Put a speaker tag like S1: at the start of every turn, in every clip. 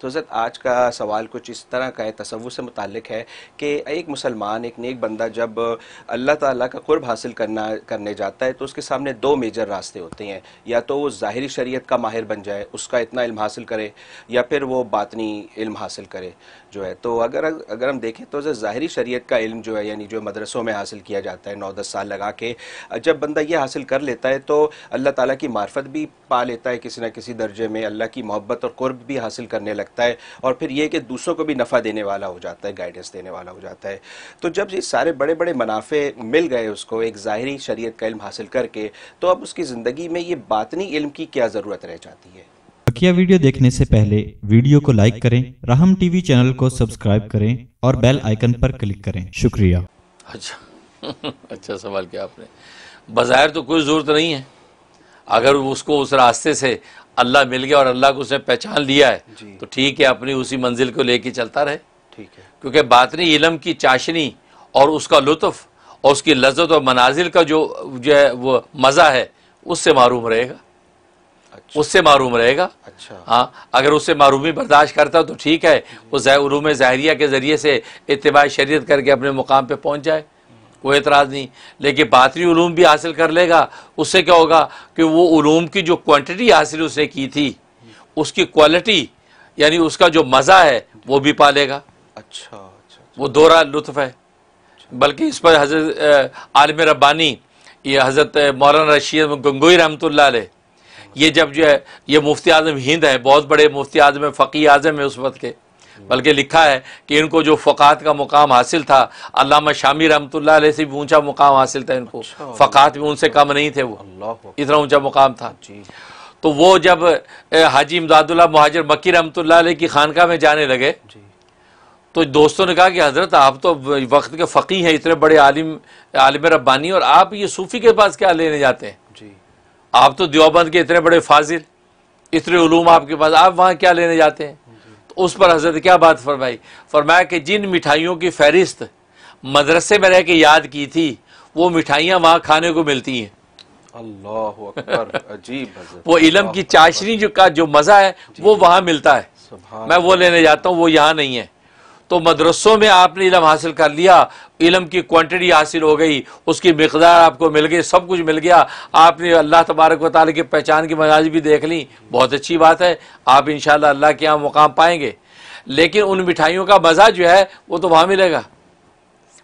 S1: तो हज़रत आज का सवाल कुछ इस तरह का है तसवुर से मुतक है कि एक मुसलमान एक नेक बंदा जब अल्लाह ताला का कुर्ब हासिल करना करने जाता है तो उसके सामने दो मेजर रास्ते होते हैं या तो वो ज़ाहरी शरीयत का माहिर बन जाए उसका इतना इल्म हासिल करे या फिर वो बातनी इल्म हासिल करे जो है तो अगर अगर हम देखें तो ज़ाहरी शरीयत का इल्म जो है यानी जो मदरसों में हासिल किया जाता है नौ दस साल लगा के जब बंदा ये हासिल कर लेता है तो अल्लाह ताली की मार्फत भी पा लेता है किसी न किसी दर्जे में अल्लाह की मोहब्बत और कुर्ब भी हासिल करने करने लगता है और फिर ये कि दूसरों को भी नफ़ा देने वाला हो जाता है गाइडेंस देने वाला हो जाता है तो जब ये सारे बड़े बड़े मुनाफे मिल गए उसको एक ज़ाहरी शरीयत का इल्म हासिल करके तो अब उसकी ज़िंदगी में ये बातनी इल्म की क्या ज़रूरत रह जाती है
S2: बकिया वीडियो देखने से पहले वीडियो को लाइक करें राहम टी चैनल को सब्सक्राइब करें और बेल आइकन पर क्लिक करें शुक्रिया अच्छा अच्छा सवाल किया आपने बाज़ाहिर तो कोई ज़रूरत नहीं है अगर उसको उस रास्ते से अल्लाह मिल गया और अल्लाह को उसने पहचान लिया है तो ठीक है अपनी उसी मंजिल को लेके चलता रहे ठीक है क्योंकि बातनी इलम की चाशनी और उसका लुत्फ और उसकी लज्जत और मनाजिल का जो जो है वो मज़ा है उससे मरूम रहेगा अच्छा। उससे मरूम रहेगा अच्छा हाँ अगर उससे मरूमी बर्दाश्त करता हो तो ठीक है वो ज़रूम जहरिया के ज़रिए से इतबा शरीत करके अपने मुकाम पर पहुँच जाए कोई एतराज़ नहीं लेकिन बातरी ूम भी हासिल कर लेगा उससे क्या होगा कि वो ूम की जो क्वान्टिटी हासिल उसने की थी उसकी क्वालिटी यानी उसका जो मज़ा है वो भी पा लेगा अच्छा,
S1: अच्छा, अच्छा
S2: वो दोहरा लुत्फ है बल्कि इस पर हजरत आलम रब्बानी ये हज़रत मौलाना रशीद गंगोई रहमत ये जब जो है ये मुफ्ती आज़म हिंद है बहुत बड़े मुफ्ती आज़म फ़की आज़म है उस वक्त के बल्कि लिखा है कि इनको जो फ़कात का मुकाम हासिल था अलामा शामी रहमत से भी ऊंचा मुकाम हासिल था इनको अच्छा, फ़कात भी उनसे कम नहीं थे वो इतना ऊंचा मुकाम था तो वो जब हाजी इमदादुल्ला महाजर मक्की रहमत की खानका में जाने लगे तो दोस्तों ने कहा कि हज़रत आप तो वक्त के फ़की हैं इतने बड़े आलिम आलिम रब्बानी और आप ये सूफ़ी के पास क्या लेने जाते हैं जी आप तो दियोबंद के इतने बड़े फाजिल इतने ूम आपके पास आप वहाँ क्या लेने जाते हैं उस पर हजरत क्या बात फरमाई फरमाया कि जिन मिठाइयों की फहरिस्त मदरसे में रह के याद की थी वो मिठाइयाँ वहाँ खाने को मिलती हैं अल्लाह अजीब वो इलम की चाशनी जो का जो मज़ा है वो वहाँ मिलता है मैं वो लेने जाता हूँ वो यहाँ नहीं है तो मदरसों में आपने इलम हासिल कर लिया इलम की क्वांटिटी हासिल हो गई उसकी मकदार आपको मिल गई सब कुछ मिल गया आपने अल्लाह तबारक व की पहचान की मजाज भी देख ली बहुत अच्छी बात है आप इन अल्लाह के यहाँ मुकाम पाएंगे लेकिन उन मिठाइयों का मज़ा जो है वो तो वहाँ मिलेगा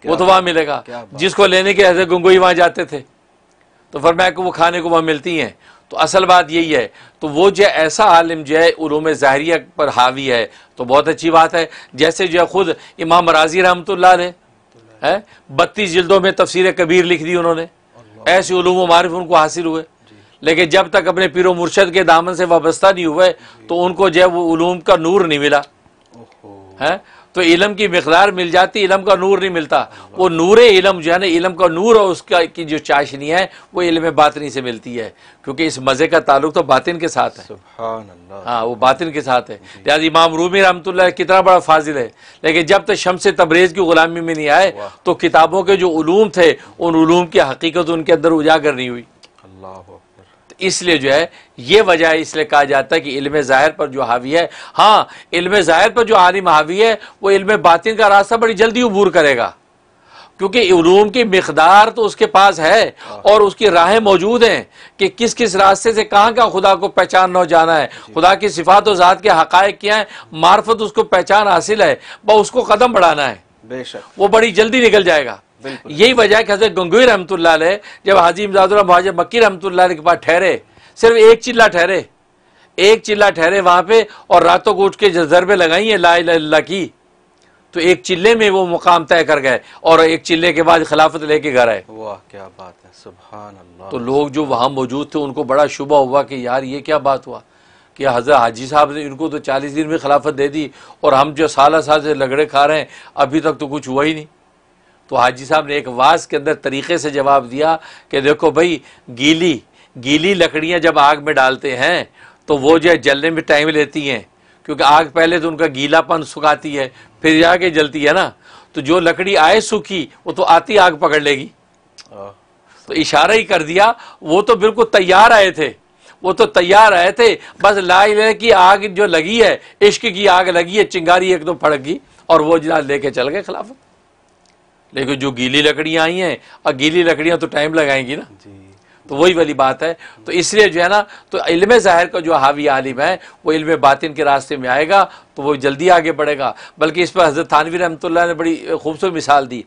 S2: वो तो वहाँ मिलेगा जिसको लेने के ऐसे गंगोई वहाँ जाते थे तो फिर मैं वो खाने को वहाँ मिलती हैं तो असल बात यही है तो वो जो ऐसा आलम जो है उलूम ज़ाहरिया पर हावी है तो बहुत अच्छी बात है जैसे जो है ख़ुद इमाम राजी रहमत ने है बत्तीस जल्दों में तफसर कबीर लिख दी उन्होंने ऐसे उलूम मारफ उनको हासिल हुए लेकिन जब तक अपने पीर मुर्शद के दामन से वाबस्ता नहीं हुए तो उनको जो है वो उलूम का नूर नहीं मिला है तो इलम की मकदार मिल जाती इलम का नूर नहीं मिलता वो नूर इलम जो है ना इलम का नूर और उसका की जो चाशनी है वो इलम बातनी से मिलती है क्योंकि इस मज़े का ताल्लुक तो बातिन के साथ है हाँ वो बातिन के साथ है लिहाज इमाम रूमी रहमत कितना बड़ा फाजिल है लेकिन जब तक शम्स तबरेज़ की ग़ुलामी में नहीं आए तो किताबों के जो ूम थे उनूम की हकीकत उनके अंदर उजागर नहीं हुई अल्लाह इसलिए जो है ये वजह इसलिए कहा जाता है कि इल्म ज़ाहिर पर जो हावी है हाँ इल्म ज़ाहिर पर जो आलिम हावी है वो इल्म बातिन का रास्ता बड़ी जल्दी अबूर करेगा क्योंकि ूम की मकदार तो उसके पास है और उसकी राहें मौजूद हैं कि किस किस रास्ते से कहाँ कहाँ खुदा को पहचान हो जाना है खुदा की सिफात और ज़ात के हक़ क्या है मार्फत उसको पहचान हासिल है वह उसको कदम बढ़ाना है बेशक वो बड़ी जल्दी निकल जाएगा यही वजह है कि हजरत गंगोई रहमत जब हाजी इमदादुल्ला महाजब मक्की रहमत के पास ठहरे सिर्फ एक चिल्ला ठहरे एक चिल्ला ठहरे वहां पे और रातों को उठ के जरबे लगाई है ला ला की तो एक चिल्ले में वो मुकाम तय कर गए और एक चिल्ले के बाद खिलाफत लेके घर आए
S1: वाह क्या बात है सुबह तो लोग
S2: जो वहां मौजूद थे उनको बड़ा शुबा हुआ कि यार ये क्या बात हुआ कि हजर हाजी साहब ने इनको तो चालीस दिन में खिलाफत दे दी और हम जो साल साल से लगड़े खा रहे हैं अभी तक तो कुछ हुआ ही नहीं तो हाजी साहब ने एक वास के अंदर तरीके से जवाब दिया कि देखो भाई गीली गीली लकड़ियाँ जब आग में डालते हैं तो वो जो है जलने में टाइम लेती हैं क्योंकि आग पहले तो उनका गीलापन सुखाती है फिर जाके जलती है ना तो जो लकड़ी आए सूखी वो तो आती आग पकड़ लेगी हाँ। तो इशारा ही कर दिया वो तो बिल्कुल तैयार आए थे वो तो तैयार आए थे बस ले की आग जो लगी है इश्क की आग लगी है चिंगारी एकदम फड़क गई और वो जिला लेके चल गए खिलाफत लेकिन जो गीली लकड़ियाँ आई हैं और गीली लकड़ियाँ तो टाइम लगाएंगी ना तो वही वाली बात है तो इसलिए जो है ना तो इल्म ज़ाहिर का जो हावी आलिम है वो इल्म बातिन के रास्ते में आएगा तो वो जल्दी आगे बढ़ेगा बल्कि इस पर हज़रत थानवी रहमत ने बड़ी खूबसूरत मिसाल दी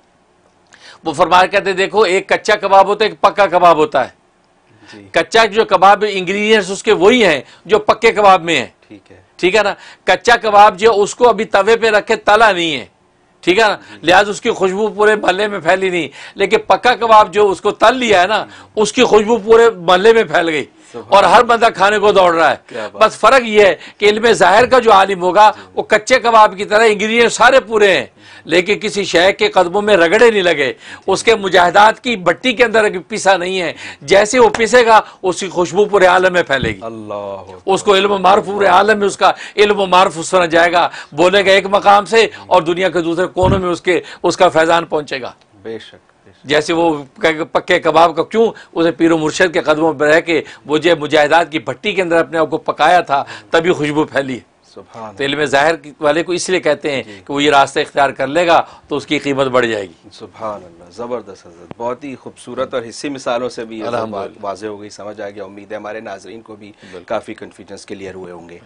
S2: वो फरमाया कहते देखो एक कच्चा कबाब होता है एक पक्का कबाब होता है कच्चा जो कबाब इंग्रेडिएंट्स उसके वही हैं जो पक्के कबाब में है ठीक है ठीक है ना कच्चा कबाब जो उसको अभी तवे पे रखे तला नहीं है ठीक है ना लिहाज उसकी खुशबू पूरे महल्ले में फैली नहीं लेकिन पक्का कबाब जो उसको तल लिया है ना उसकी खुशबू पूरे महल्ले में फैल गई और हर बंदा खाने को दौड़ रहा है बस फर्क यह है कि इल्म जाहिर का जो आलिम होगा वो कच्चे कबाब की तरह इंग्रेडिएंट सारे पूरे हैं लेकिन किसी शय के कदमों में रगड़े नहीं लगे उसके मुजाहिदात की भट्टी के अंदर पिसा नहीं है जैसे वो पिसेगा उसकी खुशबू पूरे आलम में फैलेगी अल्लाह उसको इल्म मार्फ पूरे आलम में उसका इल्म मार्फ सुना जाएगा बोलेगा एक मकाम से और दुनिया के दूसरे कोनों में उसके उसका फैजान पहुंचेगा बेशक जैसे वो पक्के कबाब का क्यों उसे पीर मुर्शद के कदमों पर रह के वो जो मुजाहिदात की भट्टी के अंदर अपने आप को पकाया था तभी खुशबू फैली है तो इल्म ज़ाहिर वाले को इसलिए कहते हैं कि वो ये रास्ता इख्तियार कर लेगा तो उसकी कीमत बढ़ जाएगी
S1: सुबह अल्लाह ज़बरदस्त हजरत बहुत ही खूबसूरत और हिस्से मिसालों से भी वाजे हो गई समझ आ गया उम्मीद है हमारे नाजरीन को भी काफ़ी कन्फ्यूजन्स के लिए हुए होंगे